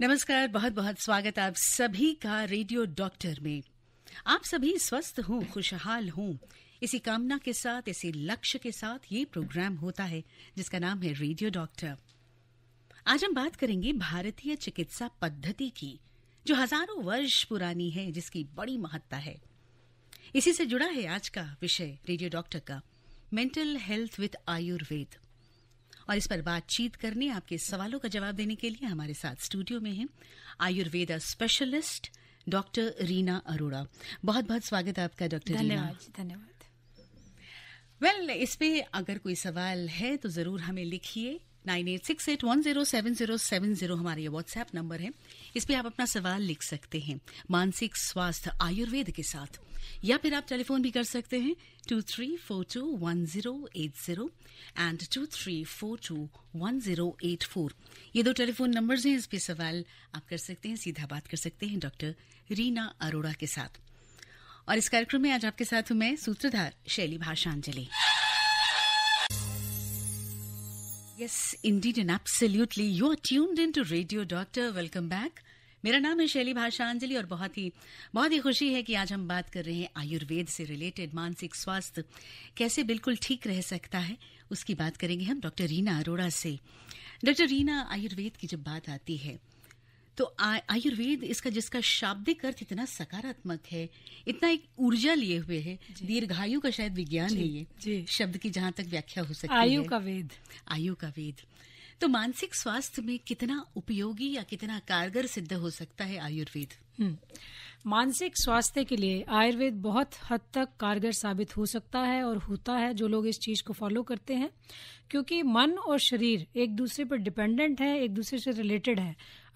नमस्कार बहुत बहुत स्वागत आप सभी का रेडियो डॉक्टर में आप सभी स्वस्थ हों खुशहाल हों इसी कामना के साथ इसी लक्ष्य के साथ ये प्रोग्राम होता है जिसका नाम है रेडियो डॉक्टर आज हम बात करेंगे भारतीय चिकित्सा पद्धति की जो हजारों वर्ष पुरानी है जिसकी बड़ी महत्ता है इसी से जुड़ा है आज का विषय रेडियो डॉक्टर का मेंटल हेल्थ विद आयुर्वेद और इस पर बातचीत करने आपके सवालों का जवाब देने के लिए हमारे साथ स्टूडियो में हैं आयुर्वेदा स्पेशलिस्ट डॉक्टर रीना अरोड़ा बहुत बहुत स्वागत है आपका डॉक्टर धन्यवाद धन्यवाद वेल well, इस पे अगर कोई सवाल है तो ज़रूर हमें लिखिए nine eight six eight one zero seven zero seven zero हमारे ये व्हाट्सएप नंबर है इस पे आप अपना सवाल लिख सकते हैं मानसिक स्वास्थ्य आयुर्वेद के साथ या फिर आप टेलीफोन भी कर सकते हैं two three four two one zero eight zero and two three four two one zero eight four ये दो टेलीफोन नंबर्स हैं इस पर सवाल आप कर सकते हैं सीधा बात कर सकते हैं डॉक्टर रीना अरोड़ा के साथ और इस कार्यक्रम में आज आपके साथ हूं मैं सूत्रधार शैली भाषांजलि Yes, indeed and absolutely. You are tuned into Radio Doctor. Welcome back. मेरा नाम है शैली भाषांजलि और बहुत ही बहुत ही खुशी है कि आज हम बात कर रहे हैं आयुर्वेद से रिलेटेड मानसिक स्वास्थ्य कैसे बिल्कुल ठीक रह सकता है उसकी बात करेंगे हम डॉक्टर रीना अरोड़ा से डॉक्टर रीना आयुर्वेद की जब बात आती है तो आयुर्वेद इसका जिसका शाब्दिक अर्थ इतना सकारात्मक है इतना एक ऊर्जा लिए हुए है दीर्घायु का शायद विज्ञान है ये शब्द की जहां तक व्याख्या हो सकती आयु है आयु का वेद आयु का वेद तो मानसिक स्वास्थ्य में कितना उपयोगी या कितना कारगर सिद्ध हो सकता है आयुर्वेद हम्म। मानसिक स्वास्थ्य के लिए आयुर्वेद बहुत हद तक कारगर साबित हो सकता है और होता है जो लोग इस चीज़ को फॉलो करते हैं क्योंकि मन और शरीर एक दूसरे पर डिपेंडेंट है एक दूसरे से रिलेटेड है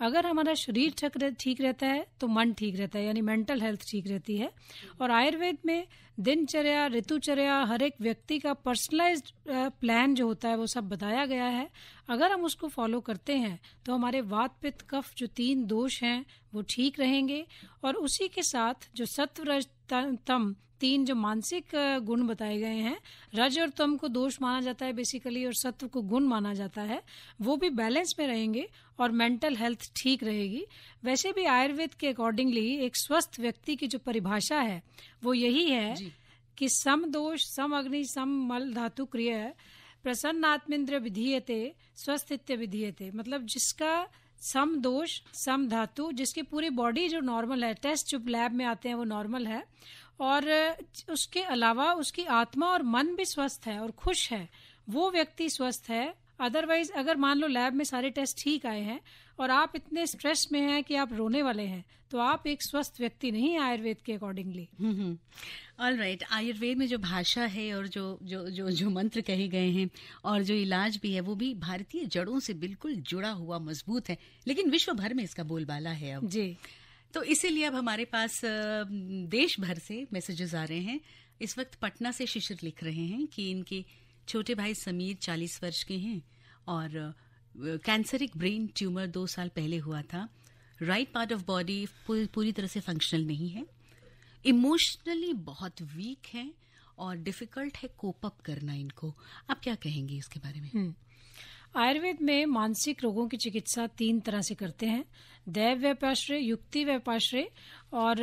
अगर हमारा शरीर ठीक रहता है तो मन ठीक रहता है यानी मेंटल हेल्थ ठीक रहती है और आयुर्वेद में दिनचर्या ऋतुचर्या हर एक व्यक्ति का पर्सनलाइज प्लान जो होता है वो सब बताया गया है अगर हम उसको फॉलो करते हैं तो हमारे वात पित्त कफ जो तीन दोष हैं वो ठीक रहेंगे और उसी के साथ जो सत्वरजतम तीन जो मानसिक गुण बताए गए हैं रज और तम को दोष माना जाता है बेसिकली और सत्व को गुण माना जाता है वो भी बैलेंस में रहेंगे और मेंटल हेल्थ ठीक रहेगी वैसे भी आयुर्वेद के अकॉर्डिंगली एक स्वस्थ व्यक्ति की जो परिभाषा है वो यही है कि सम दोष सम अग्नि सम मल धातु क्रिय प्रसन्न आत्मेंद्र विधीयते स्वस्थित्य विधीयते मतलब जिसका सम दोष सम धातु जिसकी पूरी बॉडी जो नॉर्मल है टेस्ट जो लैब में आते हैं वो नॉर्मल है और उसके अलावा उसकी आत्मा और मन भी स्वस्थ है और खुश है वो व्यक्ति स्वस्थ है अदरवाइज अगर मान लो लैब में सारे टेस्ट ठीक आए हैं और आप इतने स्ट्रेस में हैं कि आप रोने वाले हैं तो आप एक स्वस्थ व्यक्ति नहीं है आयुर्वेद के अकॉर्डिंगली ऑल राइट आयुर्वेद में जो भाषा है और जो जो जो जो मंत्र कहे गए हैं और जो इलाज भी है वो भी भारतीय जड़ों से बिल्कुल जुड़ा हुआ मजबूत है लेकिन विश्व भर में इसका बोलबाला है अब जी तो इसीलिए अब हमारे पास देश भर से मैसेजेस आ रहे हैं इस वक्त पटना से शिशिर लिख रहे हैं कि इनके छोटे भाई समीर चालीस वर्ष के हैं और कैंसरिक ब्रेन ट्यूमर दो साल पहले हुआ था राइट पार्ट ऑफ बॉडी पूरी तरह से फंक्शनल नहीं है इमोशनली बहुत वीक है और डिफिकल्ट है कोप अप करना इनको आप क्या कहेंगे इसके बारे में हम्म। आयुर्वेद में मानसिक रोगों की चिकित्सा तीन तरह से करते हैं दैव व्यापाश्रय युक्ति व्यापाश्रय और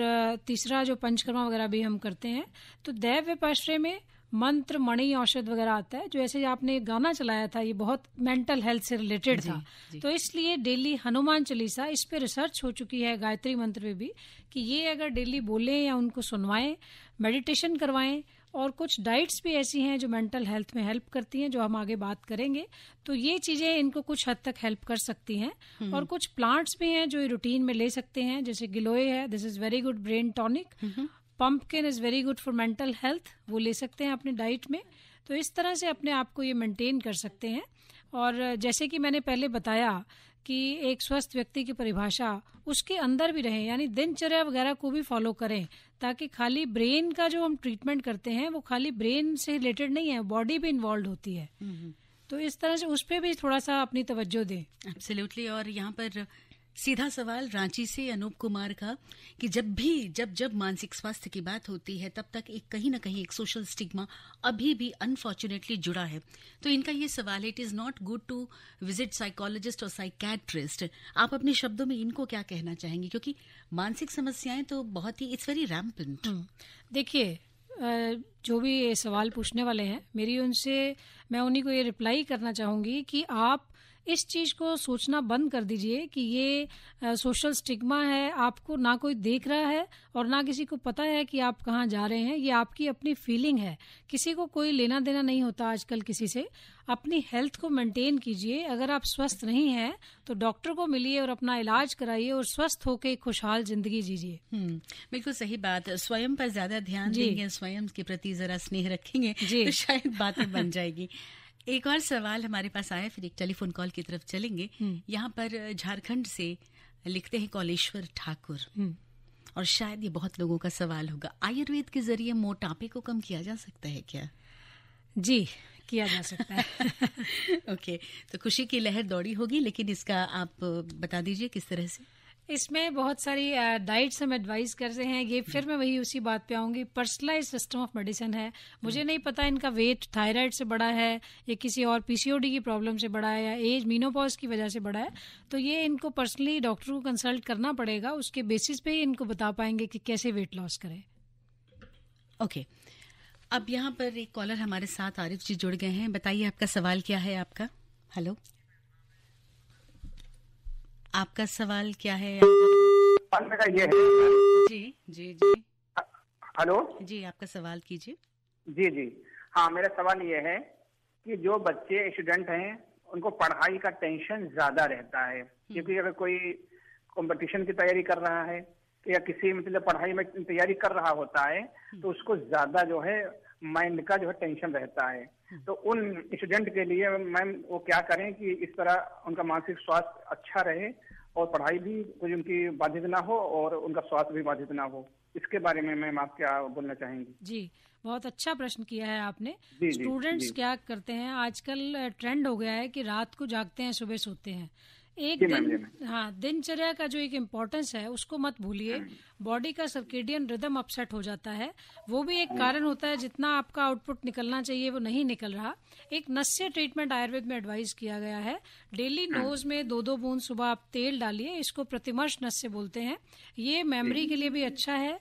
तीसरा जो पंचकर्मा वगैरह भी हम करते हैं तो दैव व्यापाश्रय में मंत्र मणि औषध वगैरह आता है जो ऐसे आपने गाना चलाया था ये बहुत मेंटल हेल्थ से रिलेटेड था जी. तो इसलिए डेली हनुमान चालीसा इस पर रिसर्च हो चुकी है गायत्री मंत्र पे भी कि ये अगर डेली बोलें या उनको सुनवाएं मेडिटेशन करवाएं और कुछ डाइट्स भी ऐसी हैं जो मेंटल हेल्थ में हेल्प करती हैं जो हम आगे बात करेंगे तो ये चीज़ें इनको कुछ हद तक हेल्प कर सकती हैं हम्म। और कुछ प्लांट्स भी हैं जो रूटीन में ले सकते हैं जैसे गिलोय है this is very good brain tonic pumpkin is very good for mental health वो ले सकते हैं अपने डाइट में तो इस तरह से अपने आप को ये मेंटेन कर सकते हैं और जैसे कि मैंने पहले बताया कि एक स्वस्थ व्यक्ति की परिभाषा उसके अंदर भी रहे यानी दिनचर्या वगैरह को भी फॉलो करें ताकि खाली ब्रेन का जो हम ट्रीटमेंट करते हैं वो खाली ब्रेन से रिलेटेड नहीं है बॉडी भी इन्वॉल्व होती है हम्म, हम्म। तो इस तरह से उस पर भी थोड़ा सा अपनी तवज्जो दें एब्सोल्युटली और यहाँ पर सीधा सवाल रांची से अनूप कुमार का कि जब भी जब जब मानसिक स्वास्थ्य की बात होती है तब तक एक कहीं ना कहीं एक सोशल स्टिग्मा अभी भी अनफॉर्चुनेटली जुड़ा है तो इनका ये सवाल it is not good to visit psychologist और साइकैट्रिस्ट आप अपने शब्दों में इनको क्या कहना चाहेंगे क्योंकि मानसिक समस्याएं तो बहुत ही इट्स वेरी रैम्पेंट देखिए जो भी सवाल पूछने वाले हैं मेरी उनसे मैं उन्हीं को ये रिप्लाई करना चाहूंगी कि आप इस चीज़ को सोचना बंद कर दीजिए कि ये सोशल स्टिग्मा है आपको ना कोई देख रहा है और ना किसी को पता है कि आप कहाँ जा रहे हैं ये आपकी अपनी फीलिंग है किसी को कोई लेना देना नहीं होता आजकल किसी से अपनी हेल्थ को मेंटेन कीजिए अगर आप स्वस्थ नहीं हैं तो डॉक्टर को मिलिए और अपना इलाज कराइए और स्वस्थ होकर खुशहाल जिंदगी जीजिए हम्म, बिल्कुल सही बात स्वयं पर ज्यादा ध्यान देंगे स्वयं के प्रति जरा स्नेह रखेंगे तो शायद बातें बन जाएगी एक और सवाल हमारे पास आया फिर एक टेलीफोन कॉल की तरफ चलेंगे हम्म। यहाँ पर झारखंड से लिखते हैं कौलेश्वर ठाकुर हम्म। और शायद ये बहुत लोगों का सवाल होगा आयुर्वेद के जरिए मोटापे को कम किया जा सकता है क्या जी किया जा सकता है ओके okay, तो खुशी की लहर दौड़ी होगी लेकिन इसका आप बता दीजिए किस तरह से इसमें बहुत सारी डाइट्स हम एडवाइस कर रहे हैं ये फिर मैं वही उसी बात पे आऊंगी पर्सनलाइज सिस्टम ऑफ मेडिसिन है मुझे हम्म। नहीं पता इनका वेट थायराइड से बड़ा है या किसी और पीसीओडी की प्रॉब्लम से बड़ा है या एज मीनोपॉज की वजह से बड़ा है तो ये इनको पर्सनली डॉक्टर को कंसल्ट करना पड़ेगा उसके बेसिस पे ही इनको बता पाएंगे कि कैसे वेट लॉस करें ओके okay. अब यहाँ पर एक कॉलर हमारे साथ आरिफ जी जुड़ गए हैं बताइए आपका सवाल क्या है आपका हेलो आपका सवाल क्या है आपका ये है जी जी जी हेलो जी आपका सवाल कीजिए जी जी हाँ मेरा सवाल ये है कि जो बच्चे स्टूडेंट हैं उनको पढ़ाई का टेंशन ज्यादा रहता है हम्म। क्योंकि अगर कोई कंपटीशन की तैयारी कर रहा है या किसी मतलब पढ़ाई में तैयारी कर रहा होता है हम्म। तो उसको ज्यादा जो है माइंड का जो है टेंशन रहता है तो उन स्टूडेंट के लिए मैम वो क्या करें कि इस तरह उनका मानसिक स्वास्थ्य अच्छा रहे और पढ़ाई भी कुछ उनकी बाधित ना हो और उनका स्वास्थ्य भी बाधित ना हो इसके बारे में मैम आप क्या बोलना चाहेंगी जी बहुत अच्छा प्रश्न किया है आपने स्टूडेंट्स क्या करते हैं आजकल ट्रेंड हो गया है कि रात को जागते हैं सुबह सोते हैं एक दिन हाँ दिनचर्या का जो एक इम्पोर्टेंस है उसको मत भूलिए बॉडी हाँ का सर्किडियन रिदम अपसेट हो जाता है वो भी एक हाँ कारण होता है जितना आपका आउटपुट निकलना चाहिए वो नहीं निकल रहा एक नस्य ट्रीटमेंट आयुर्वेद में एडवाइस किया गया है डेली हाँ नोज में दो दो बूंद सुबह आप तेल डालिए इसको प्रतिमर्श नस्य बोलते हैं ये मेमोरी के लिए भी अच्छा है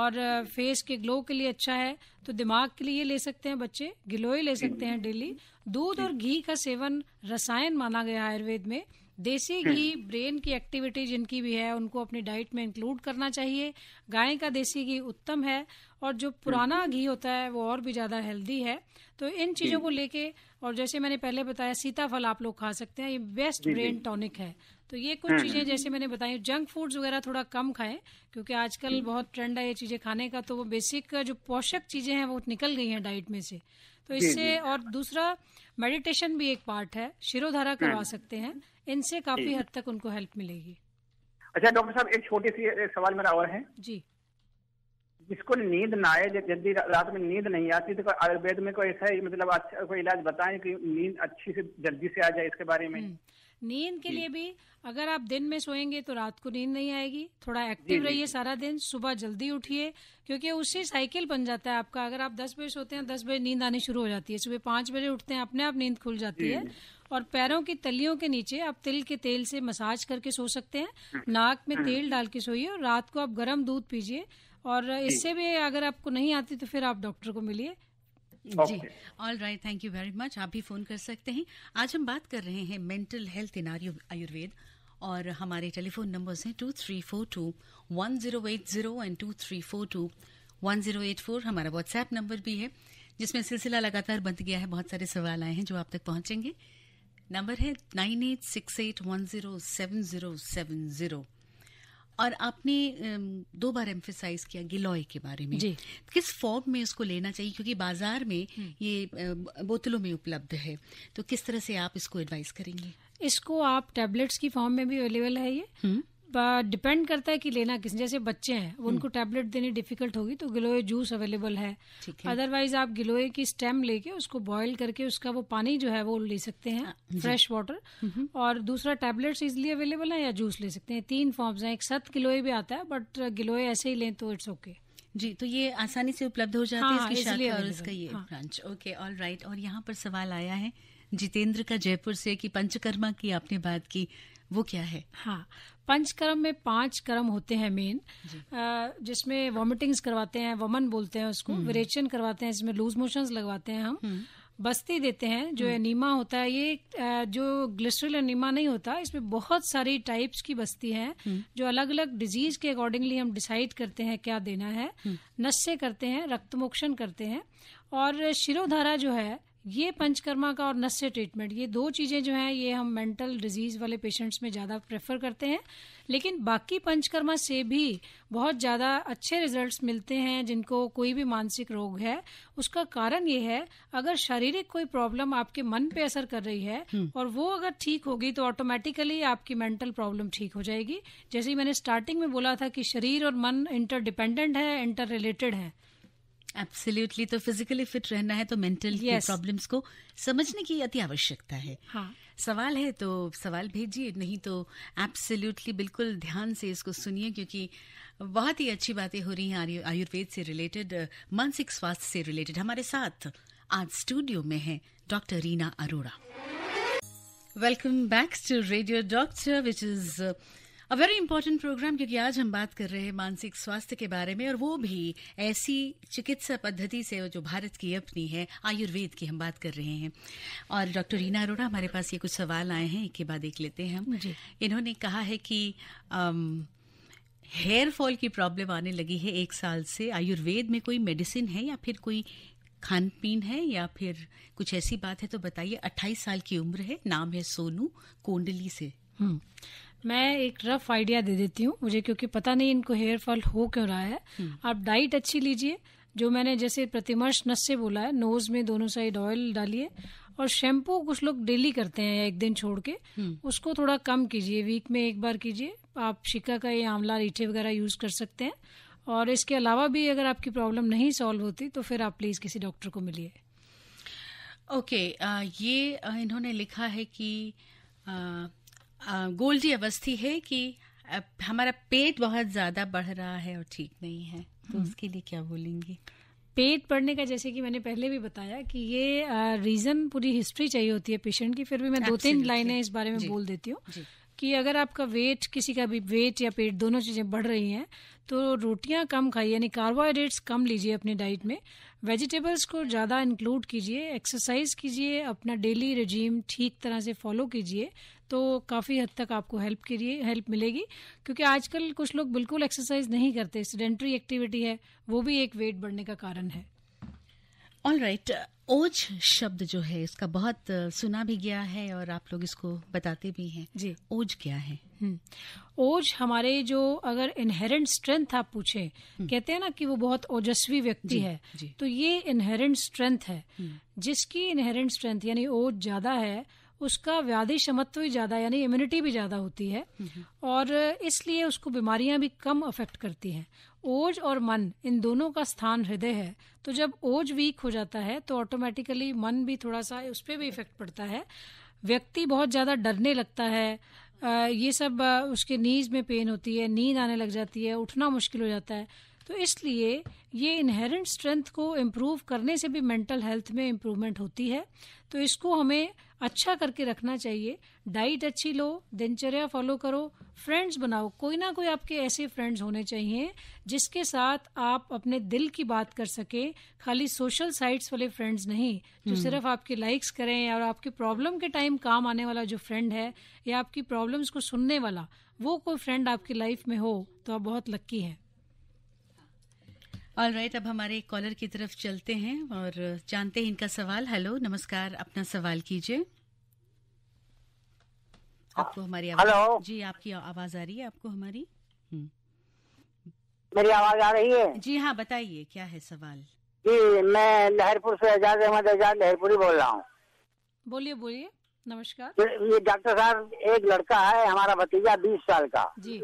और फेस के ग्लो के लिए अच्छा है तो दिमाग के लिए ले सकते हैं बच्चे गिलोय ले सकते हैं डेली दूध और घी का सेवन रसायन माना गया आयुर्वेद में देसी हम्म। घी ब्रेन की एक्टिविटी जिनकी भी है उनको अपनी डाइट में इंक्लूड करना चाहिए गाय का देसी घी उत्तम है और जो हम्म। पुराना घी होता है वो और भी ज़्यादा हेल्दी है तो इन चीज़ों हम्म। को लेके और जैसे मैंने पहले बताया सीताफल आप लोग खा सकते हैं ये बेस्ट ब्रेन टॉनिक है तो ये कुछ चीज़ें जैसे मैंने बताई जंक फूड्स वगैरह थोड़ा कम खाएं क्योंकि आजकल बहुत ट्रेंड है ये चीज़ें खाने का तो वो बेसिक जो पोषक चीज़ें हैं वो निकल गई हैं डाइट में से तो इससे और दूसरा मेडिटेशन भी एक पार्ट है शिरोधारा करवा सकते हैं इनसे काफी हद तक उनको हेल्प मिलेगी अच्छा डॉक्टर साहब एक छोटी सी सवाल मेरा और है जी जिसको नींद ना आए यदि रात में नींद नहीं आती तो आयुर्वेद में कोई ऐसा मतलब अच्छा कोई इलाज बताएं कि नींद अच्छी से जल्दी से आ जाए इसके बारे में हम्म। नींद के लिए भी अगर आप दिन में सोएंगे तो रात को नींद नहीं आएगी थोड़ा एक्टिव रहिए सारा दिन सुबह जल्दी उठिए क्योंकि उससे साइकिल बन जाता है आपका अगर आप दस बजे सोते हैं दस बजे नींद आनी शुरू हो जाती है सुबह पांच बजे उठते हैं अपने आप नींद खुल जाती है और पैरों की तलियों के नीचे आप तिल के तेल से मसाज करके सो सकते हैं हम्म। नाक में हम्म। तेल डाल के सोइए और रात को आप गर्म दूध पीजिए और इससे भी अगर आपको नहीं आती तो फिर आप डॉक्टर को मिलिए जी all right thank you very much आप भी फोन कर सकते हैं आज हम बात कर रहे हैं मेंटल हेल्थ इन आयुर्वेद और हमारे टेलीफोन नंबर्स हैं two three four two one zero eight zero and two three four two one zero eight four हमारा व्हाट्सएप नंबर भी है जिसमें सिलसिला लगातार बंद गया है बहुत सारे सवाल आए हैं जो आप तक पहुंचेंगे नंबर है nine eight six eight one zero seven zero seven zero और आपने दो बार एम्फेसाइज किया गिलोय के बारे में जी। किस फॉर्म में इसको लेना चाहिए क्योंकि बाजार में हम्म। ये बोतलों में उपलब्ध है तो किस तरह से आप इसको एडवाइस करेंगे इसको आप टैबलेट्स की फॉर्म में भी अवेलेबल है ये हम्म। डिपेंड करता है कि लेना किस जैसे बच्चे हैं हम्म। उनको टैबलेट देनी डिफिकल्ट होगी तो गिलोय जूस अवेलेबल है अदरवाइज आप गिलोय की स्टेम लेके उसको बॉईल करके उसका वो पानी जो है वो ले सकते हैं फ्रेश हाँ, वाटर और दूसरा टैबलेट्स इजिली अवेलेबल है या जूस ले सकते हैं तीन फॉर्म्स हैं एक सत गिलोय भी आता है बट गिलोय ऐसे ही लें तो इट्स ओके जी तो ये आसानी से उपलब्ध हो जाती है हाँ, इसकी शाखा और इसका ये ब्रांच ओके ऑल राइट और यहाँ पर सवाल आया है जितेंद्र का जयपुर से कि पंचकर्मा की आपने बात की वो क्या है हाँ पंचकर्म में पांच कर्म होते हैं मेन जिसमें वॉमिटिंग्स करवाते हैं वमन बोलते हैं उसको हम्म। विरेचन करवाते हैं जिसमें लूज मोशंस लगवाते हैं हम हम्म। बस्ती देते हैं जो हम्म। एनीमा होता है ये जो ग्लिस्ट्रल एनीमा नहीं होता इसमें बहुत सारी टाइप्स की बस्ती है जो अलग अलग डिजीज के अकॉर्डिंगली हम डिसाइड करते हैं क्या देना है नशे करते हैं रक्तमोक्षण करते हैं और शिरोधारा जो है ये पंचकर्मा का और नस्य ट्रीटमेंट ये दो चीज़ें जो हैं ये हम मेंटल डिजीज़ वाले पेशेंट्स में ज़्यादा प्रेफर करते हैं लेकिन बाकी पंचकर्मा से भी बहुत ज़्यादा अच्छे रिजल्ट्स मिलते हैं जिनको कोई भी मानसिक रोग है उसका कारण ये है अगर शारीरिक कोई प्रॉब्लम आपके मन पे असर कर रही है हम्म। और वो अगर ठीक होगी तो ऑटोमेटिकली आपकी मेंटल प्रॉब्लम ठीक हो जाएगी जैसे मैंने स्टार्टिंग में बोला था कि शरीर और मन इंटरडिपेंडेंट है इंटर रिलेटेड है एब्सोल्युटली तो फिजिकली फिट रहना है तो मेंटल yes. प्रॉब्लम्स को समझने की अति आवश्यकता है हाँ. सवाल है तो सवाल भेजिए नहीं तो एब्सोल्युटली बिल्कुल ध्यान से इसको सुनिए क्योंकि बहुत ही अच्छी बातें हो रही हैं आयुर्वेद से रिलेटेड मानसिक स्वास्थ्य से रिलेटेड हमारे साथ आज स्टूडियो में है doctor Reena Arora welcome back to radio doctor which is a very important programme क्योंकि आज हम बात कर रहे हैं मानसिक स्वास्थ्य के बारे में और वो भी ऐसी चिकित्सा पद्धति से जो भारत की अपनी है आयुर्वेद की हम बात कर रहे हैं और डॉक्टर रीना अरोड़ा हमारे पास ये कुछ सवाल आए हैं एक के बाद एक लेते हैं हम इन्होंने कहा है कि आम, हेयर फॉल की प्रॉब्लम आने लगी है एक साल से आयुर्वेद में कोई मेडिसिन है या फिर कोई खान पीन है या फिर कुछ ऐसी बात है तो बताइए अट्ठाईस साल की उम्र है नाम है सोनू कोंडली से हम्म। मैं एक रफ आइडिया दे देती हूँ मुझे क्योंकि पता नहीं इनको हेयर फॉल हो क्यों रहा है हम्म। आप डाइट अच्छी लीजिए जो मैंने जैसे प्रतिमर्श नस से बोला है नोज में दोनों साइड ऑयल डालिए और शैम्पू कुछ लोग डेली करते हैं एक दिन छोड़ के हम्म। उसको थोड़ा कम कीजिए वीक में एक बार कीजिए आप शिका का या आंवला रीठे वगैरह यूज कर सकते हैं और इसके अलावा भी अगर आपकी प्रॉब्लम नहीं सॉल्व होती तो फिर आप प्लीज किसी डॉक्टर को मिलिए ओके okay, ये इन्होंने लिखा है कि आ, गोल जी अवस्थी है कि हमारा पेट बहुत ज़्यादा बढ़ रहा है और ठीक नहीं है तो हम्म। उसके लिए क्या बोलेंगी पेट बढ़ने का जैसे कि मैंने पहले भी बताया कि ये रीज़न पूरी हिस्ट्री चाहिए होती है पेशेंट की फिर भी मैं दो तीन लाइनें इस बारे में बोल देती हूँ कि अगर आपका वेट किसी का भी वेट या पेट दोनों चीज़ें बढ़ रही हैं तो रोटियां कम खाइए यानी कार्बोहाइड्रेट्स कम लीजिए अपने डाइट में वेजिटेबल्स को ज़्यादा इंक्लूड कीजिए एक्सरसाइज कीजिए अपना डेली रेजीम ठीक तरह से फॉलो कीजिए तो काफ़ी हद तक आपको हेल्प के लिए हेल्प मिलेगी क्योंकि आजकल कुछ लोग बिल्कुल एक्सरसाइज नहीं करते सीडेंट्री एक्टिविटी है वो भी एक वेट बढ़ने का कारण है ऑल राइट ओज शब्द जो है इसका बहुत सुना भी गया है और आप लोग इसको बताते भी हैं जी ओज क्या है हम्म। ओज हमारे जो अगर इनहेरेंट स्ट्रेंथ आप पूछे हम्म। कहते हैं ना कि वो बहुत ओजस्वी व्यक्ति है जी. तो ये इनहेरेंट स्ट्रेंथ है हम्म। जिसकी इनहेरेंट स्ट्रेंथ यानी ओज ज्यादा है उसका व्याधि क्षमत्व भी ज़्यादा यानी इम्यूनिटी भी ज़्यादा होती है और इसलिए उसको बीमारियां भी कम अफेक्ट करती हैं ओज और मन इन दोनों का स्थान हृदय है तो जब ओज वीक हो जाता है तो ऑटोमेटिकली मन भी थोड़ा सा उस पर भी इफेक्ट पड़ता है व्यक्ति बहुत ज़्यादा डरने लगता है ये सब उसके नीज में पेन होती है नींद आने लग जाती है उठना मुश्किल हो जाता है तो इसलिए ये इनहेरेंट स्ट्रेंथ को इम्प्रूव करने से भी मेंटल हेल्थ में इम्प्रूवमेंट होती है तो इसको हमें अच्छा करके रखना चाहिए डाइट अच्छी लो दिनचर्या फॉलो करो फ्रेंड्स बनाओ कोई ना कोई आपके ऐसे फ्रेंड्स होने चाहिए जिसके साथ आप अपने दिल की बात कर सके खाली सोशल साइट्स वाले फ्रेंड्स नहीं जो हम्म। सिर्फ आपके लाइक्स करें और आपके प्रॉब्लम के टाइम काम आने वाला जो फ्रेंड है या आपकी प्रॉब्लम्स को सुनने वाला वो कोई फ्रेंड आपकी लाइफ में हो तो आप बहुत लक्की हैं ऑल राइट right, अब हमारे कॉलर की तरफ चलते हैं और जानते हैं इनका सवाल हेलो नमस्कार अपना सवाल कीजिए आपको हमारी हेलो जी आपकी आवाज आ रही है आपको हमारी हम्म। मेरी आवाज आ रही है जी हाँ बताइए क्या है सवाल जी मैं लहरपुर से एजाज अहमद आजाद लहरपुरी बोल रहा हूँ बोलिए बोलिए नमस्कार ये डॉक्टर साहब एक लड़का है हमारा भतीजा बीस साल का जी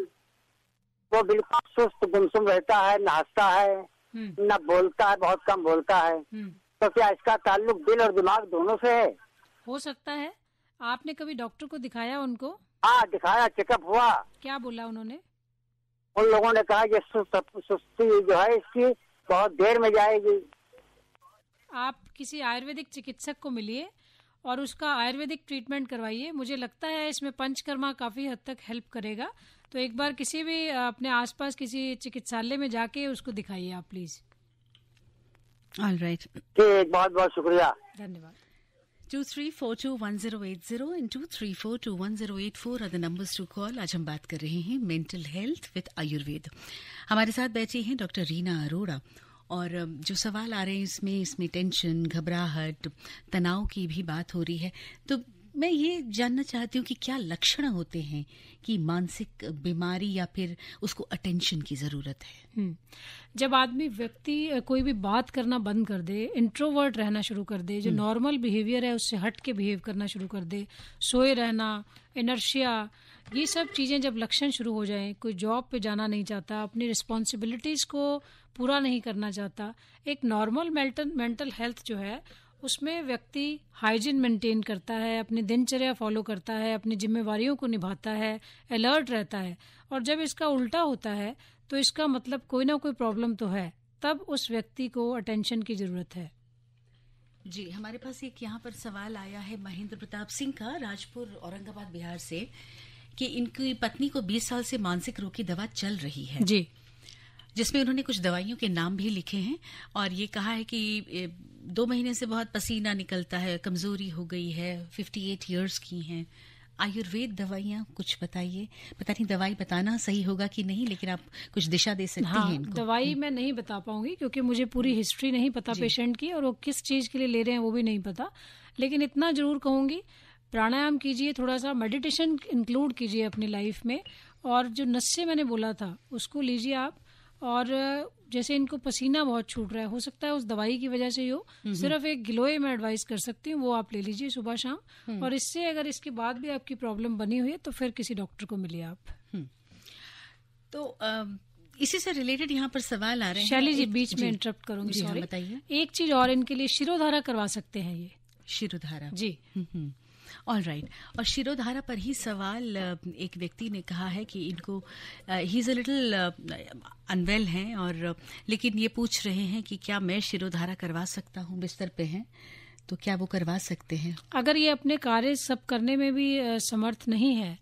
वो बिल्कुल सुस्त गुमसुम रहता है नाचता है हम्म। न बोलता है बहुत कम बोलता है हम्म। तो क्या इसका ताल्लुक दिल और दिमाग दोनों से है हो सकता है आपने कभी डॉक्टर को दिखाया उनको हाँ दिखाया चेकअप हुआ क्या बोला उन्होंने उन लोगों ने कहा सुस्ती जो है इसकी बहुत देर में जाएगी आप किसी आयुर्वेदिक चिकित्सक को मिलिए और उसका आयुर्वेदिक ट्रीटमेंट करवाइए मुझे लगता है इसमें पंचकर्मा काफी हद तक हेल्प करेगा तो एक बार किसी भी अपने आसपास किसी चिकित्सालय में जाके उसको दिखाइए आप प्लीज ऑल राइट बहुत बहुत शुक्रिया धन्यवाद two three four two one zero eight zero and two three four two one zero eight four other number to call आज हम बात कर रहे हैं मेंटल हेल्थ विद आयुर्वेद हमारे साथ बैठी हैं डॉक्टर रीना अरोड़ा और जो सवाल आ रहे हैं इसमें इसमें टेंशन घबराहट तनाव की भी बात हो रही है तो मैं ये जानना चाहती हूँ कि क्या लक्षण होते हैं कि मानसिक बीमारी या फिर उसको अटेंशन की ज़रूरत है हम्म। जब आदमी व्यक्ति कोई भी बात करना बंद कर दे इंट्रोवर्ट रहना शुरू कर दे जो नॉर्मल हम्म। बिहेवियर है उससे हट के बिहेव करना शुरू कर दे सोए रहना इनर्शिया ये सब चीज़ें जब लक्षण शुरू हो जाए कोई जॉब पे जाना नहीं चाहता अपनी रिस्पॉन्सिबिलिटीज़ को पूरा नहीं करना चाहता एक नॉर्मल मेंटल हेल्थ जो है उसमें व्यक्ति हाइजीन मेंटेन करता है अपनी दिनचर्या फॉलो करता है अपनी जिम्मेवारियों को निभाता है अलर्ट रहता है और जब इसका उल्टा होता है तो इसका मतलब कोई ना कोई प्रॉब्लम तो है तब उस व्यक्ति को अटेंशन की ज़रूरत है जी हमारे पास एक यहाँ पर सवाल आया है महेंद्र प्रताप सिंह का राजपुर औरंगाबाद बिहार से कि इनकी पत्नी को 20 साल से मानसिक रोग की दवा चल रही है जी जिसमें उन्होंने कुछ दवाइयों के नाम भी लिखे हैं और ये कहा है कि दो महीने से बहुत पसीना निकलता है कमज़ोरी हो गई है 58 ईयर्स की हैं आयुर्वेद दवाइयाँ कुछ बताइए पता नहीं दवाई बताना सही होगा कि नहीं लेकिन आप कुछ दिशा दे सकती हाँ, हैं इनको दवाई हम्म। मैं नहीं बता पाऊंगी क्योंकि मुझे पूरी हिस्ट्री हम्म। नहीं पता पेशेंट की और वो किस चीज़ के लिए ले रहे हैं वो भी नहीं पता लेकिन इतना ज़रूर कहूंगी प्राणायाम कीजिए थोड़ा सा मेडिटेशन इंक्लूड कीजिए अपनी लाइफ में और जो नशे मैंने बोला था उसको लीजिए आप और जैसे इनको पसीना बहुत छूट रहा है हो सकता है उस दवाई की वजह से ही हो सिर्फ एक गिलोय में एडवाइस कर सकती हूँ वो आप ले लीजिए सुबह शाम हम्म। और इससे अगर इसके बाद भी आपकी प्रॉब्लम बनी हुई है तो फिर किसी डॉक्टर को मिलिए आप हम्म। तो इसी से रिलेटेड यहाँ पर सवाल आ रहे हैं शैली जी बीच में इंटरप्ट करूंगी सॉरी बताइए एक चीज और इनके लिए शिरोधारा करवा सकते हैं ये शिरोधारा जी ऑल राइट right. और शिरोधारा पर ही सवाल एक व्यक्ति ने कहा है कि इनको ही इज़ अ लिटल अनवेल हैं और लेकिन ये पूछ रहे हैं कि क्या मैं शिरोधारा करवा सकता हूँ बिस्तर पे हैं तो क्या वो करवा सकते हैं अगर ये अपने कार्य सब करने में भी समर्थ नहीं है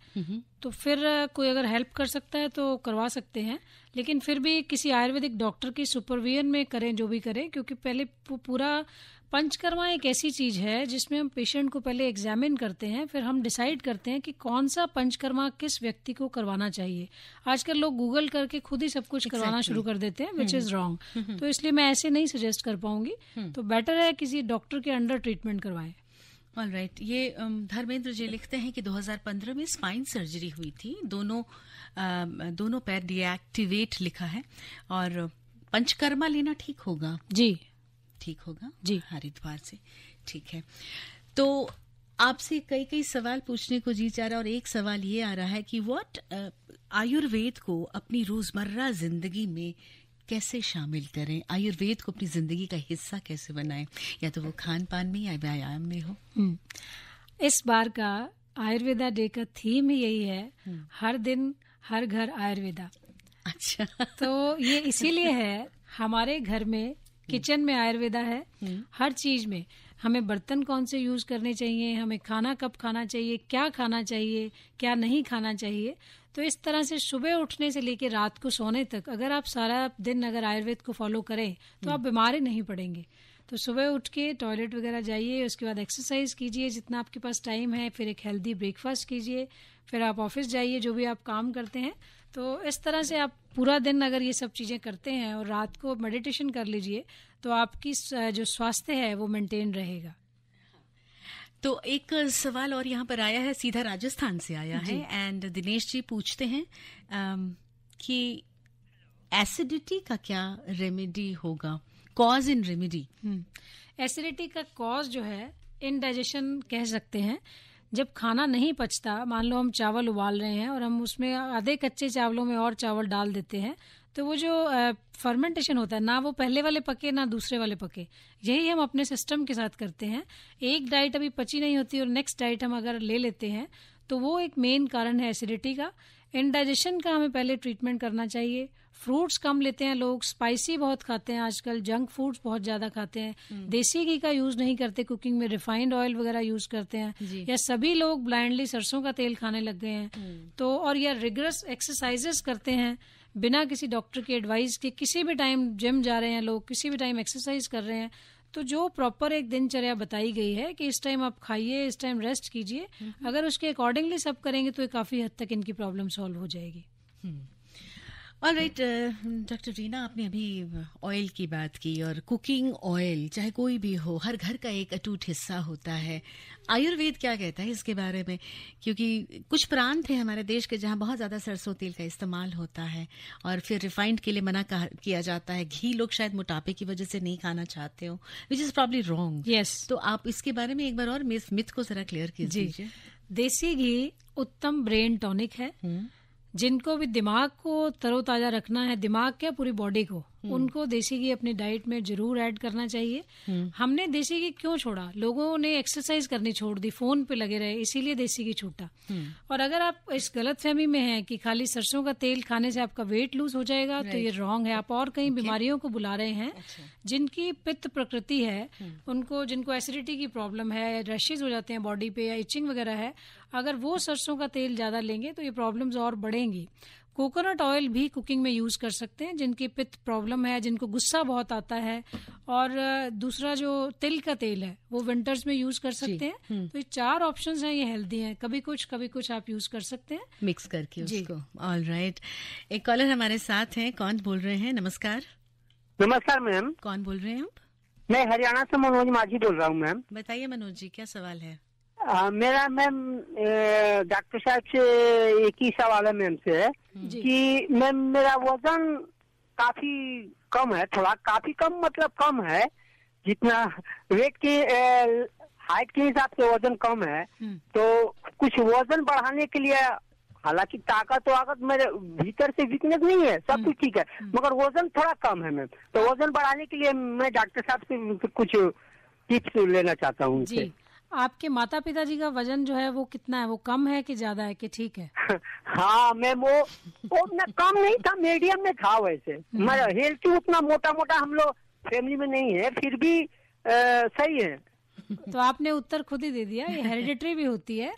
तो फिर कोई अगर हेल्प कर सकता है तो करवा सकते हैं लेकिन फिर भी किसी आयुर्वेदिक डॉक्टर की सुपरविजन में करें जो भी करें क्योंकि पहले पूरा पंचकर्मा एक ऐसी चीज है जिसमें हम पेशेंट को पहले एग्जामिन करते हैं फिर हम डिसाइड करते हैं कि कौन सा पंचकर्मा किस व्यक्ति को करवाना चाहिए आजकल लोग गूगल करके खुद ही सब कुछ exactly. करवाना शुरू कर देते हैं विच इज रॉन्ग तो इसलिए मैं ऐसे नहीं सजेस्ट कर पाऊंगी हम्म। तो बेटर है किसी डॉक्टर के अंडर ट्रीटमेंट करवाएं ऑल राइट right. ये um, धर्मेंद्र जी लिखते हैं कि 2015 में स्पाइन सर्जरी हुई थी दोनों आ, um, दोनों पैर डिएक्टिवेट लिखा है और पंचकर्मा लेना ठीक होगा जी ठीक होगा जी हरिद्वार से ठीक है तो आपसे कई कई सवाल पूछने को जी चाह रहा और एक सवाल ये आ रहा है कि व्हाट आयुर्वेद को अपनी रोजमर्रा जिंदगी में कैसे शामिल करें आयुर्वेद को अपनी जिंदगी का हिस्सा कैसे बनाएं या तो वो खान पान में या व्यायाम में हो हम्म। इस बार का आयुर्वेदा डे का थीम यही है हम्म। हर दिन हर घर आयुर्वेदा अच्छा तो ये इसीलिए है हमारे घर में किचन में आयुर्वेदा है हम्म। हर चीज में हमें बर्तन कौन से यूज करने चाहिए हमें खाना कब खाना चाहिए क्या खाना चाहिए क्या नहीं खाना चाहिए तो इस तरह से सुबह उठने से लेकर रात को सोने तक अगर आप सारा दिन अगर आयुर्वेद को फॉलो करें तो हम्म। आप ही नहीं पड़ेंगे तो सुबह उठ के टॉयलेट वगैरह जाइए उसके बाद एक्सरसाइज कीजिए जितना आपके पास टाइम है फिर एक हेल्दी ब्रेकफास्ट कीजिए फिर आप ऑफिस जाइए जो भी आप काम करते हैं तो इस तरह से आप पूरा दिन अगर ये सब चीज़ें करते हैं और रात को मेडिटेशन कर लीजिए तो आपकी जो स्वास्थ्य है वो मेंटेन रहेगा तो एक सवाल और यहाँ पर आया है सीधा राजस्थान से आया है एंड दिनेश जी पूछते हैं आम, um, कि एसिडिटी का क्या रेमेडी होगा कॉज इन रेमेडी एसिडिटी का कॉज जो है इनडाइजेशन कह सकते हैं जब खाना नहीं पचता मान लो हम चावल उबाल रहे हैं और हम उसमें आधे कच्चे चावलों में और चावल डाल देते हैं तो वो जो फर्मेंटेशन होता है ना वो पहले वाले पके ना दूसरे वाले पके यही हम अपने सिस्टम के साथ करते हैं एक डाइट अभी पची नहीं होती और नेक्स्ट डाइट हम अगर ले लेते हैं तो वो एक मेन कारण है एसिडिटी का इनडाइजेशन का हमें पहले ट्रीटमेंट करना चाहिए फ्रूट्स कम लेते हैं लोग स्पाइसी बहुत खाते हैं आजकल जंक फूड्स बहुत ज्यादा खाते हैं हम्म। देसी घी का यूज नहीं करते कुकिंग में रिफाइंड ऑयल वगैरह यूज करते हैं या सभी लोग ब्लाइंडली सरसों का तेल खाने लग गए हैं हम्म। तो और या रिगरस एक्सरसाइजेस करते हैं बिना किसी डॉक्टर की एडवाइस के किसी भी टाइम जिम जा रहे हैं लोग किसी भी टाइम एक्सरसाइज कर रहे हैं तो जो प्रॉपर एक दिनचर्या बताई गई है कि इस टाइम आप खाइए इस टाइम रेस्ट कीजिए हम्म। अगर उसके अकॉर्डिंगली सब करेंगे तो काफ़ी हद तक इनकी प्रॉब्लम सॉल्व हो जाएगी हम्म। और राइट डॉक्टर रीना आपने अभी ऑयल की बात की और कुकिंग ऑयल चाहे कोई भी हो हर घर का एक अटूट हिस्सा होता है आयुर्वेद क्या कहता है इसके बारे में क्योंकि कुछ प्रांत है हमारे देश के जहाँ बहुत ज़्यादा सरसों तेल का इस्तेमाल होता है और फिर रिफाइंड के लिए मना किया जाता है घी लोग शायद मोटापे की वजह से नहीं खाना चाहते हो which is probably wrong yes तो आप इसके बारे में एक बार और मिथ को ज़रा क्लियर कीजिए देसी घी उत्तम ब्रेन टॉनिक है हम्म। जिनको भी दिमाग को तरोताज़ा रखना है दिमाग क्या पूरी बॉडी को हम्म। उनको देसी घी अपने डाइट में जरूर ऐड करना चाहिए हम्म। हमने देसी घी क्यों छोड़ा लोगों ने एक्सरसाइज करनी छोड़ दी फोन पे लगे रहे इसीलिए देसी घी छूटा हम्म। और अगर आप इस गलत फहमी में हैं कि खाली सरसों का तेल खाने से आपका वेट लूज हो जाएगा तो ये रॉन्ग है आप और कई बीमारियों को बुला रहे हैं अच्छा। जिनकी पित्त प्रकृति है उनको जिनको एसिडिटी की प्रॉब्लम है रशेज हो जाते हैं बॉडी पे या इचिंग वगैरह है अगर वो सरसों का तेल ज़्यादा लेंगे तो ये प्रॉब्लम्स और बढ़ेंगी कोकोनट ऑयल भी कुकिंग में यूज़ कर सकते हैं जिनके पित्त प्रॉब्लम है जिनको गुस्सा बहुत आता है और दूसरा जो तिल का तेल है वो विंटर्स में यूज़ कर सकते हैं हम्म। तो ये चार ऑप्शंस हैं ये हेल्दी हैं कभी कुछ कभी कुछ आप यूज़ कर सकते हैं मिक्स करके उसको ऑल राइट right. एक कॉलर हमारे साथ हैं कौन बोल रहे हैं नमस्कार नमस्कार मैम कौन बोल रहे हैं आप मैं हरियाणा से मनोज माझी बोल रहा हूँ मैम बताइए मनोज जी क्या सवाल है मेरा मैम डॉक्टर साहब से एक ही सवाल है मैम से हम्म। कि मैम मेरा वजन काफी कम है थोड़ा काफी कम मतलब कम है जितना वेट के हाइट के हिसाब से वजन कम है हम्म। तो कुछ वजन बढ़ाने के लिए हालांकि ताकत वाकत मेरे भीतर से वीकनेस नहीं है सब हम्म। कुछ ठीक है मगर वजन थोड़ा कम है मैम तो वजन बढ़ाने के लिए मैं डॉक्टर साहब से कुछ टिप्स लेना चाहता हूँ आपके माता पिता जी का वजन जो है वो कितना है वो कम है कि ज्यादा है कि ठीक है हाँ मैं वो वो ना कम नहीं था मीडियम में था वैसे हम्म। मैं हेल्थ तो उतना मोटा मोटा हम लोग फैमिली में नहीं है फिर भी आ, सही है तो आपने उत्तर खुद ही दे दिया ये हेरिडिटरी भी होती है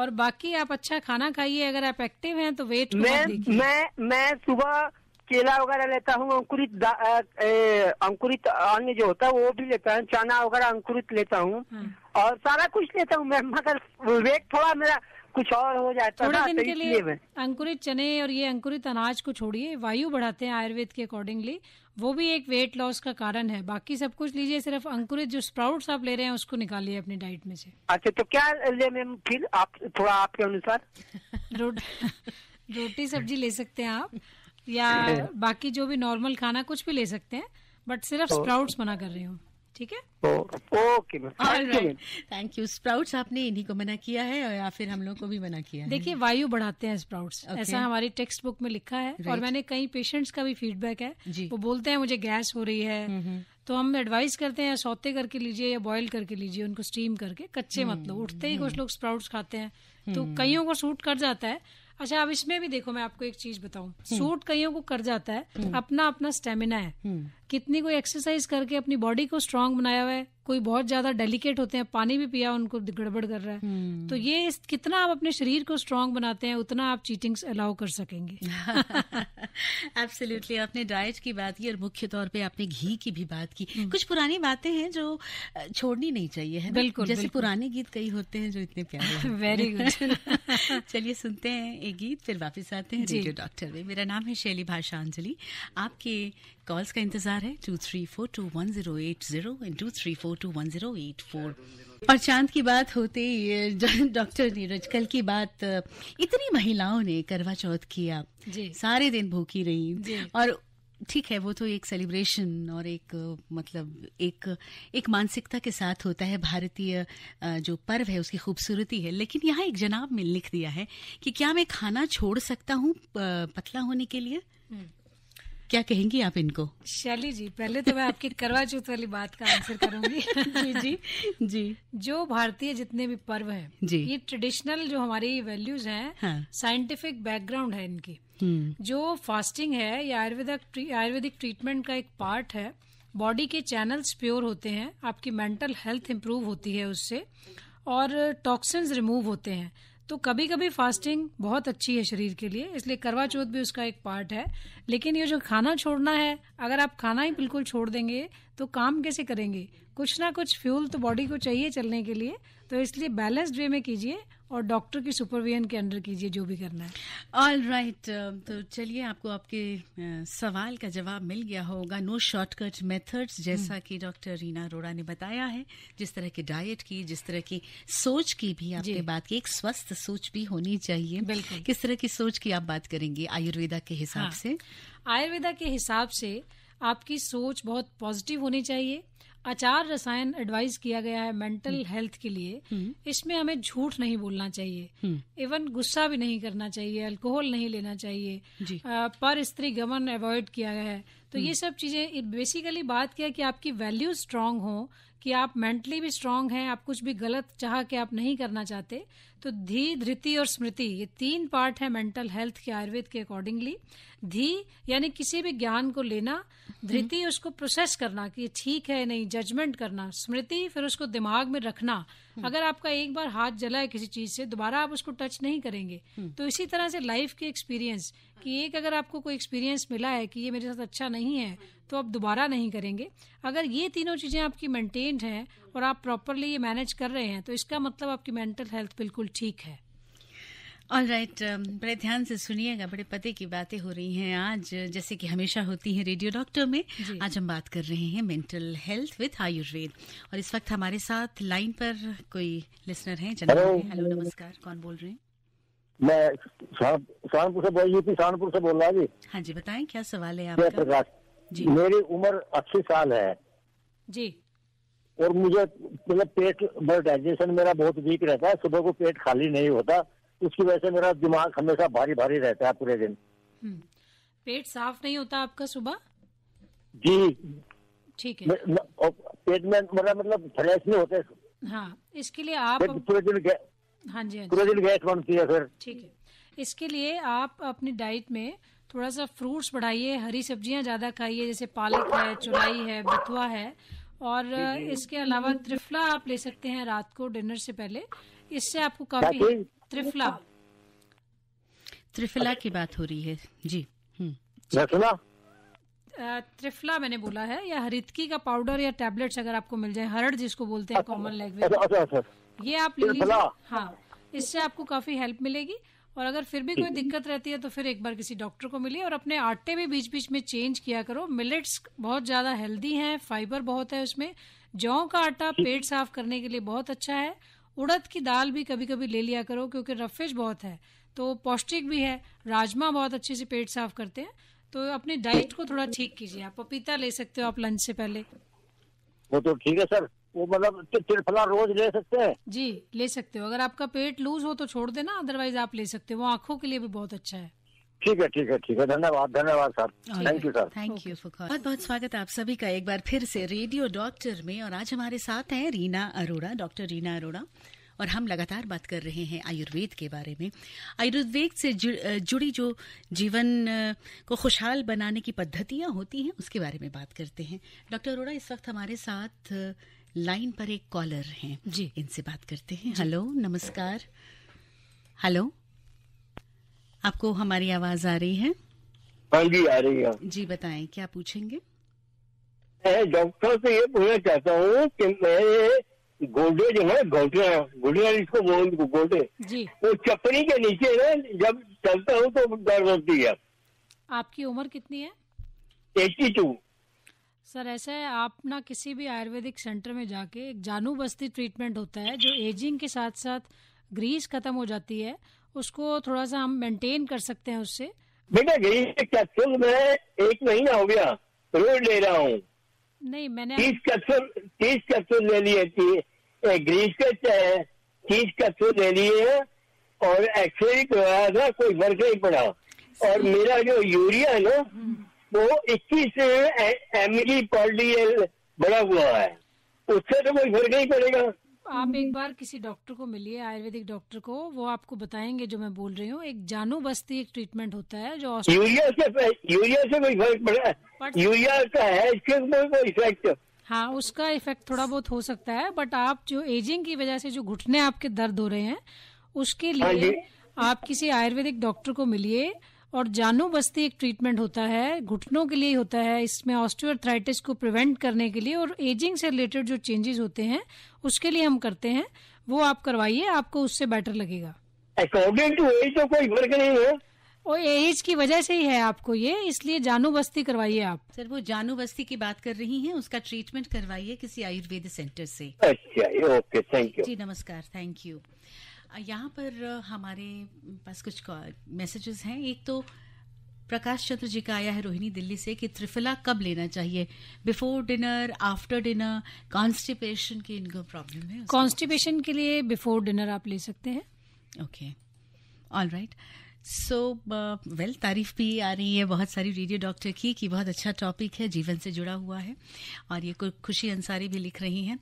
और बाकी आप अच्छा खाना खाइए अगर आप एक्टिव हैं तो वेट मैं मैं मैं सुबह केला वगैरह लेता हूँ अंकुरित अंकुरित अन्य जो होता है वो भी लेता हूँ चना वगैरह अंकुरित लेता हूँ हम्म। और सारा कुछ लेता हूँ मैं मगर वेट थोड़ा मेरा कुछ और हो जाता थोड़े दिन के लिए अंकुरित चने और ये अंकुरित अनाज को छोड़िए वायु बढ़ाते हैं आयुर्वेद के अकॉर्डिंगली वो भी एक वेट लॉस का कारण है बाकी सब कुछ लीजिए सिर्फ अंकुरित जो स्प्राउट्स आप ले रहे हैं उसको निकालिए अपनी डाइट में से अच्छा तो क्या ले मैम फिर आप थोड़ा आपके अनुसार रोटी सब्जी ले सकते हैं आप या बाकी जो भी नॉर्मल खाना कुछ भी ले सकते हैं बट सिर्फ स्प्राउट्स तो- मना कर रही हूँ ठीक है तो- ओके थैंक यू स्प्राउट्स आपने इन्हीं को मना किया है और या फिर हम लोग को भी मना किया देखिए वायु बढ़ाते हैं स्प्राउट्स okay. ऐसा हमारी टेक्स्ट बुक में लिखा है right. और मैंने कई पेशेंट्स का भी फीडबैक है जी. वो बोलते हैं मुझे गैस हो रही है हम्म, हम्म। तो हम एडवाइस करते हैं सौते करके लीजिए या बॉयल करके लीजिए उनको स्टीम करके कच्चे मतलब उठते ही कुछ लोग स्प्राउट्स खाते हैं तो कईयों को सूट कर जाता है अच्छा अब इसमें भी देखो मैं आपको एक चीज बताऊं हम्म। सूट कईयों को कर जाता है हम्म। अपना अपना स्टेमिना है हम्म। कितनी कोई एक्सरसाइज करके अपनी बॉडी को स्ट्रांग बनाया हुआ है कोई बहुत ज्यादा डेलिकेट होते हैं पानी भी पिया उनको गड़बड़ कर रहा है hmm. तो ये इस, कितना आप अपने शरीर को स्ट्रांग बनाते हैं उतना आप चीटिंग अलाउ कर सकेंगे एब्सोल्युटली आपने डाइट की बात की और मुख्य तौर पे आपने घी की भी बात की hmm. कुछ पुरानी बातें हैं जो छोड़नी नहीं चाहिए है बिल्कुल जैसे बिल्कुल. पुराने गीत कई होते हैं जो इतने प्यारे वेरी गुड चलिए सुनते हैं एक गीत फिर वापस आते हैं डॉक्टर मेरा नाम है शैली भाषांजलि आपके कॉल्स का इंतजार है two three four two one zero eight zero and two three four two one zero eight four और चांद की बात होते ही डॉक्टर नीरज कल की बात इतनी महिलाओं ने करवा चौथ किया सारे दिन भूखी रही और ठीक है वो तो एक सेलिब्रेशन और एक मतलब एक एक मानसिकता के साथ होता है भारतीय जो पर्व है उसकी खूबसूरती है लेकिन यहाँ एक जनाब में लिख दिया है कि क्या मैं खाना छोड़ सकता हूँ पतला होने के लिए हम्म। क्या कहेंगी आप इनको शैली जी पहले तो मैं आपकी करवा चौथ वाली बात का आंसर करूंगी जी जी जी जो भारतीय जितने भी पर्व हैं जी ये ट्रेडिशनल जो हमारी वैल्यूज हैं साइंटिफिक हाँ। बैकग्राउंड है इनकी हम्म। जो फास्टिंग है या आयुर्वेदक आयुर्वेदिक ट्रीटमेंट का एक पार्ट है बॉडी के चैनल्स प्योर होते हैं आपकी मेंटल हेल्थ इम्प्रूव होती है उससे और टॉक्सिन्स रिमूव होते हैं तो कभी कभी फास्टिंग बहुत अच्छी है शरीर के लिए इसलिए करवा चौथ भी उसका एक पार्ट है लेकिन ये जो खाना छोड़ना है अगर आप खाना ही बिल्कुल छोड़ देंगे तो काम कैसे करेंगे कुछ ना कुछ फ्यूल तो बॉडी को चाहिए चलने के लिए तो इसलिए बैलेंस्ड वे में कीजिए और डॉक्टर की सुपरविजन के अंडर कीजिए जो भी करना है ऑल राइट right, uh, तो चलिए आपको आपके uh, सवाल का जवाब मिल गया होगा नो शॉर्टकट मेथड्स जैसा हम्म। कि डॉक्टर रीना अरोड़ा ने बताया है जिस तरह की डाइट की जिस तरह की सोच की भी आपने बात की एक स्वस्थ सोच भी होनी चाहिए बिल्कुल किस तरह की सोच की आप बात करेंगे आयुर्वेदा के हिसाब हाँ, से आयुर्वेदा के हिसाब से आपकी सोच बहुत पॉजिटिव होनी चाहिए आचार रसायन एडवाइज किया गया है मेंटल हेल्थ हम्म। के लिए हम्म। इसमें हमें झूठ नहीं बोलना चाहिए इवन हम्म। गुस्सा भी नहीं करना चाहिए अल्कोहल नहीं लेना चाहिए पर स्त्री गमन अवॉइड किया गया है तो ये सब चीजें बेसिकली बात किया है कि आपकी वैल्यू स्ट्रांग हो कि आप मेंटली भी स्ट्रांग हैं आप कुछ भी गलत चाह के आप नहीं करना चाहते तो धी धृति और स्मृति ये तीन पार्ट है मेंटल हेल्थ के आयुर्वेद के अकॉर्डिंगली धी यानी किसी भी ज्ञान को लेना धृति उसको प्रोसेस करना कि ठीक है नहीं जजमेंट करना स्मृति फिर उसको दिमाग में रखना अगर आपका एक बार हाथ जला है किसी चीज से दोबारा आप उसको टच नहीं करेंगे तो इसी तरह से लाइफ के एक्सपीरियंस कि एक अगर आपको कोई एक्सपीरियंस मिला है कि ये मेरे साथ अच्छा नहीं है तो आप दोबारा नहीं करेंगे अगर ये तीनों चीजें आपकी मेंटेन्ड हैं और आप प्रॉपरली ये मैनेज कर रहे हैं तो इसका मतलब आपकी मेंटल हेल्थ बिल्कुल ठीक है ऑल राइट right, um, बड़े ध्यान से सुनिएगा बड़े पते की बातें हो रही हैं आज जैसे कि हमेशा होती हैं रेडियो डॉक्टर में आज हम बात कर रहे हैं मेंटल हेल्थ विथ आयुर्वेद और इस वक्त हमारे साथ लाइन पर कोई लिसनर है जनाब हेलो नमस्कार कौन बोल रहे हैं मैं सहारनपुर से बोल थी सहारनपुर से बोल रहा जी हाँ जी बताएं क्या सवाल है आपका जी मेरी उम्र अस्सी साल है जी और मुझे मतलब पेट मेरा डाइजेशन मेरा बहुत वीक रहता है सुबह को पेट खाली नहीं होता उसकी वजह से मेरा दिमाग हमेशा भारी भारी रहता है पूरे दिन हम्म। पेट साफ नहीं होता आपका सुबह जी ठीक है म, म, पेट में मेरा मतलब फ्रेश नहीं होते हाँ इसके लिए आप पूरे दिन हाँ, हाँ जी पूरे दिन गैस बनती है फिर ठीक है इसके लिए आप अपनी डाइट में थोड़ा सा फ्रूट्स बढ़ाइए हरी सब्जियां ज्यादा खाइए जैसे पालक है चुराई है बथुआ है और इसके अलावा त्रिफला आप ले सकते हैं रात को डिनर से पहले इससे आपको काफी त्रिफला त्रिफला की बात हो रही है जी हम्म। त्रिफला मैंने बोला है या हरितकी का पाउडर या टेबलेट्स अगर आपको मिल जाए हरड़ जिसको बोलते हैं कॉमन अच्छा, लैंग्वेज अच्छा, अच्छा, ये आप ले लीजिए हाँ इससे आपको काफी हेल्प मिलेगी और अगर फिर भी कोई हम्म। दिक्कत रहती है तो फिर एक बार किसी डॉक्टर को मिलिए और अपने आटे भी बीच बीच में चेंज किया करो मिलेट्स बहुत ज़्यादा हेल्दी हैं फाइबर बहुत है उसमें जौ का आटा हम्म। पेट साफ करने के लिए बहुत अच्छा है उड़द की दाल भी कभी कभी ले लिया करो क्योंकि रफेज बहुत है तो पौष्टिक भी है राजमा बहुत अच्छे से पेट साफ करते हैं तो अपनी डाइट को थोड़ा ठीक कीजिए आप पपीता ले सकते हो आप लंच से पहले वो तो ठीक है सर वो मतलब त्रिफला रोज ले सकते हैं जी ले सकते हो अगर आपका पेट लूज हो तो छोड़ देना अदरवाइज आप ले सकते हो आंखों के लिए भी बहुत अच्छा है ठीक है ठीक है ठीक है धन्यवाद धन्यवाद sir thank you sir thank you for बहुत बहुत स्वागत आप सभी का एक बार फिर से रेडियो डॉक्टर में और आज हमारे साथ हैं रीना अरोड़ा डॉक्टर रीना अरोड़ा और हम लगातार बात कर रहे हैं आयुर्वेद के बारे में आयुर्वेद से जुड़ी जो जीवन को खुशहाल बनाने की पद्धतियाँ होती हैं उसके बारे में बात करते हैं डॉक्टर अरोड़ा इस वक्त हमारे साथ लाइन पर एक कॉलर हैं जी इनसे बात करते हैं हेलो नमस्कार हेलो आपको हमारी आवाज आ रही है हाँ जी आ रही है जी बताएं क्या पूछेंगे मैं डॉक्टर से ये पूछना चाहता हूँ कि मैं गोडे जो है गोटिया गुडिया जिसको बोल गोडे वो चपड़ी के नीचे है जब चलता हूँ तो दर्द होती है आपकी उम्र कितनी है एट्टी टू सर ऐसा है आप ना किसी भी आयुर्वेदिक सेंटर में जाके एक जानू बस्ती ट्रीटमेंट होता है जो एजिंग के साथ साथ ग्रीस खत्म हो जाती है उसको थोड़ा सा हम मेंटेन कर सकते हैं उससे बेटा ग्रीस कैप्सूल में एक महीना हो गया रोज ले रहा हूँ नहीं मैंने तीस कैप्सूल तीस कैप्सूल ले लिए ग्रीस के तीस कैप्सूल ले लिए और एक्सरे करवाया था कोई फर्क नहीं पड़ा और मेरा जो यूरिया है ना हम्म। वो 21 एमजी पर डीएल बड़ा हुआ है उससे तो कोई फर्क नहीं पड़ेगा आप एक बार किसी डॉक्टर को मिलिए आयुर्वेदिक डॉक्टर को वो आपको बताएंगे जो मैं बोल रही हूँ एक जानू बस्ती एक ट्रीटमेंट होता है जो यूरिया से यूरिया से कोई फर्क पड़ा यूरिया का है इसके कोई इफेक्ट हाँ उसका इफेक्ट थोड़ा बहुत हो सकता है बट आप जो एजिंग की वजह से जो घुटने आपके दर्द हो रहे हैं उसके हाँ लिए आप किसी आयुर्वेदिक डॉक्टर को मिलिए और जानू बस्ती एक ट्रीटमेंट होता है घुटनों के लिए होता है इसमें ऑस्टियोआर्थराइटिस को प्रिवेंट करने के लिए और एजिंग से रिलेटेड जो चेंजेस होते हैं उसके लिए हम करते हैं वो आप करवाइए आपको उससे बेटर लगेगा अकॉर्डिंग टू एज तो कोई फर्क नहीं है और एज की वजह से ही है आपको ये इसलिए जानू बस्ती करवाइए आप सर वो जानू बस्ती की बात कर रही हैं उसका ट्रीटमेंट करवाइए किसी आयुर्वेद सेंटर से अच्छा ओके थैंक यू जी नमस्कार थैंक यू यहाँ पर हमारे पास कुछ मैसेजेस हैं एक तो प्रकाश चंद्र जी का आया है रोहिणी दिल्ली से कि त्रिफला कब लेना चाहिए before dinner after dinner constipation की इनको प्रॉब्लम है कॉन्स्टिपेशन के लिए बिफोर डिनर आप ले सकते हैं okay all right so so, well uh, well, तारीफ भी आ रही है बहुत सारी रेडियो डॉक्टर की कि बहुत अच्छा टॉपिक है जीवन से जुड़ा हुआ है और ये खुशी अंसारी भी लिख रही हैं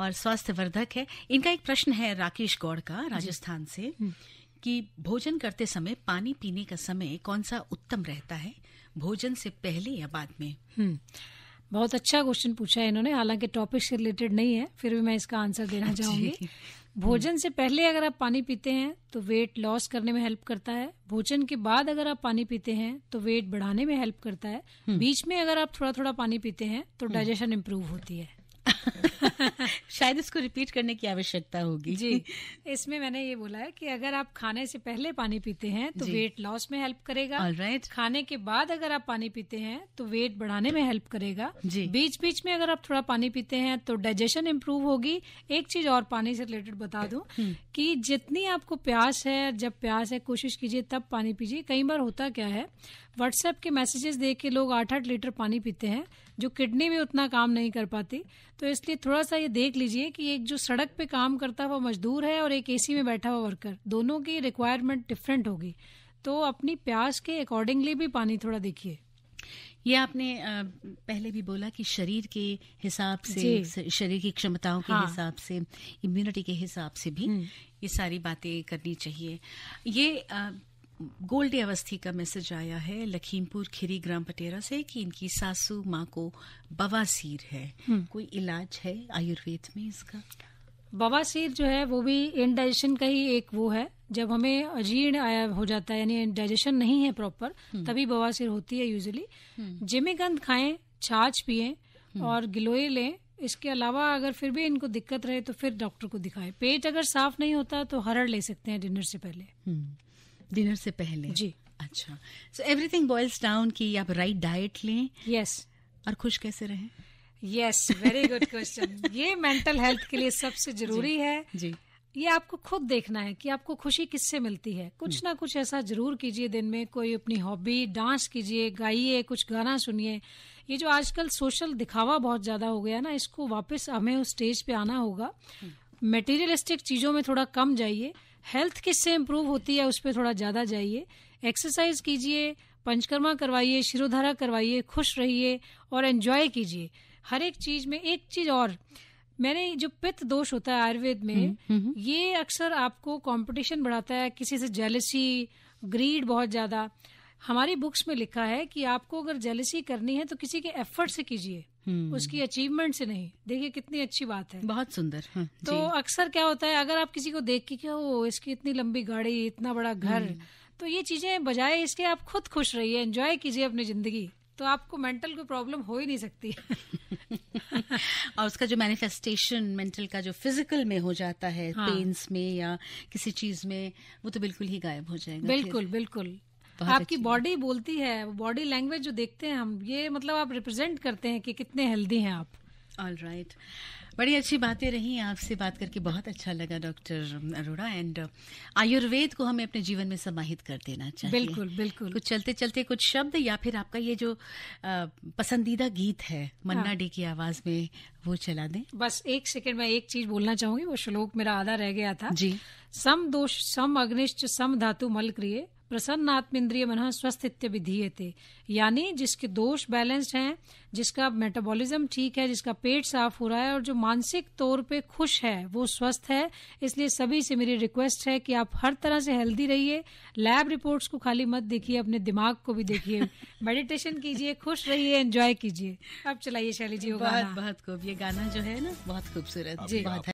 और स्वास्थ्य वर्धक है इनका एक प्रश्न है राकेश गौड़ का राजस्थान से हम्म। कि भोजन करते समय पानी पीने का समय कौन सा उत्तम रहता है भोजन से पहले या बाद में हम्म। बहुत अच्छा क्वेश्चन पूछा है इन्होंने हालांकि टॉपिक से रिलेटेड नहीं है फिर भी मैं इसका आंसर देना चाहूंगी भोजन से पहले अगर आप पानी पीते हैं तो वेट लॉस करने में हेल्प करता है भोजन के बाद अगर आप पानी पीते हैं तो वेट बढ़ाने में हेल्प करता है हम्म। बीच में अगर आप थोड़ा थोड़ा पानी पीते हैं तो डाइजेशन इम्प्रूव हम्म। होती है शायद इसको रिपीट करने की आवश्यकता होगी जी इसमें मैंने ये बोला है कि अगर आप खाने से पहले पानी पीते हैं तो वेट लॉस में हेल्प करेगा right. खाने के बाद अगर आप पानी पीते हैं तो वेट बढ़ाने में हेल्प करेगा जी बीच बीच में अगर आप थोड़ा पानी पीते हैं तो डाइजेशन इम्प्रूव होगी एक चीज और पानी से रिलेटेड बता दू हम्म। कि जितनी आपको प्यास है जब प्यास है कोशिश कीजिए तब पानी पीजिए कई बार होता क्या है व्हाट्सएप के मैसेजेस देख के लोग आठ आठ लीटर पानी पीते हैं जो किडनी भी उतना काम नहीं कर पाती तो इसलिए थोड़ा सा ये देख लीजिए कि एक जो सड़क पे काम करता हुआ मजदूर है और एक एसी में बैठा हुआ वर्कर दोनों की रिक्वायरमेंट डिफरेंट होगी तो अपनी प्यास के अकॉर्डिंगली भी पानी थोड़ा देखिए ये आपने पहले भी बोला कि शरीर के हिसाब से शरीर की क्षमताओं के हाँ। हिसाब से इम्यूनिटी के हिसाब से भी हम्म। ये सारी बातें करनी चाहिए ये गोल्डी अवस्थी का मैसेज आया है लखीमपुर खिरी ग्राम पटेरा से कि इनकी सासू माँ को बवासीर है हम्म। कोई इलाज है आयुर्वेद में इसका बवासीर जो है वो भी इनडाइजेशन का ही एक वो है जब हमें अजीर्ण आया हो जाता है यानी डाइजेशन नहीं है प्रॉपर हम्म। तभी बवासीर होती है यूजली हम्म। जिमेगंध खाएं छाछ पिए और गिलोय लें इसके अलावा अगर फिर भी इनको दिक्कत रहे तो फिर डॉक्टर को दिखाएं पेट अगर साफ नहीं होता तो हरड़ ले सकते हैं डिनर से पहले डिनर से पहले जी अच्छा सो एवरीथिंग बॉयल्स डाउन की आप राइट डाइट लें यस और खुश कैसे रहें यस वेरी गुड क्वेश्चन ये मेंटल हेल्थ के लिए सबसे जरूरी जी, है जी ये आपको खुद देखना है कि आपको खुशी किससे मिलती है कुछ हम्म। ना कुछ ऐसा जरूर कीजिए दिन में कोई अपनी हॉबी डांस कीजिए गाइए कुछ गाना सुनिए ये जो आजकल सोशल दिखावा बहुत ज्यादा हो गया ना इसको वापस हमें उस स्टेज पे आना होगा मेटेरियलिस्टिक हम्म। चीजों में थोड़ा कम जाइए हेल्थ किससे इम्प्रूव होती है उस पर थोड़ा ज़्यादा जाइए एक्सरसाइज कीजिए पंचकर्मा करवाइए शिरोधारा करवाइए खुश रहिए और एन्जॉय कीजिए हर एक चीज़ में एक चीज़ और मैंने जो पित्त दोष होता है आयुर्वेद में हम्म, हम्म, हम्म। ये अक्सर आपको कंपटीशन बढ़ाता है किसी से जेलसी ग्रीड बहुत ज़्यादा हमारी बुक्स में लिखा है कि आपको अगर जेलसी करनी है तो किसी के एफर्ट से कीजिए हम्म। उसकी अचीवमेंट से नहीं देखिए कितनी अच्छी बात है बहुत सुंदर हाँ, तो अक्सर क्या होता है अगर आप किसी को देख के क्या हो इसकी इतनी लंबी गाड़ी इतना बड़ा घर हम्म। तो ये चीजें बजाय इसके आप खुद खुश रहिए एंजॉय कीजिए अपनी जिंदगी तो आपको मेंटल कोई प्रॉब्लम हो ही नहीं सकती और उसका जो मैनिफेस्टेशन मेंटल का जो फिजिकल में हो जाता है हाँ। पेन्स में या किसी चीज में वो तो बिल्कुल ही गायब हो जाएगा बिल्कुल बिल्कुल आपकी बॉडी बोलती है बॉडी लैंग्वेज जो देखते हैं हम ये मतलब आप रिप्रेजेंट करते हैं कि कितने हेल्दी हैं आप ऑल राइट बड़ी अच्छी बातें रही आपसे बात करके बहुत अच्छा लगा डॉक्टर अरोड़ा एंड आयुर्वेद को हमें अपने जीवन में समाहित कर देना चाहिए बिल्कुल बिल्कुल कुछ चलते चलते कुछ शब्द या फिर आपका ये जो uh, पसंदीदा गीत है मन्ना हाँ। डे की आवाज में वो चला दें बस एक सेकंड मैं एक चीज बोलना चाहूंगी वो श्लोक मेरा आधा रह गया था जी सम दोष सम अग्निश्च सम धातु मल क्रिय प्रसन्न प्रसन्नात्मेंद्रिय मन इत्य विधीयते यानी जिसके दोष बैलेंस्ड हैं जिसका मेटाबॉलिज्म ठीक है जिसका पेट साफ हो रहा है और जो मानसिक तौर पे खुश है वो स्वस्थ है इसलिए सभी से मेरी रिक्वेस्ट है कि आप हर तरह से हेल्दी रहिए लैब रिपोर्ट्स को खाली मत देखिए अपने दिमाग को भी देखिए मेडिटेशन कीजिए खुश रहिए एंजॉय कीजिए अब चलाइए शैली जी बहुत बहुत खूब ये गाना जो है ना बहुत खूबसूरत जी बहुत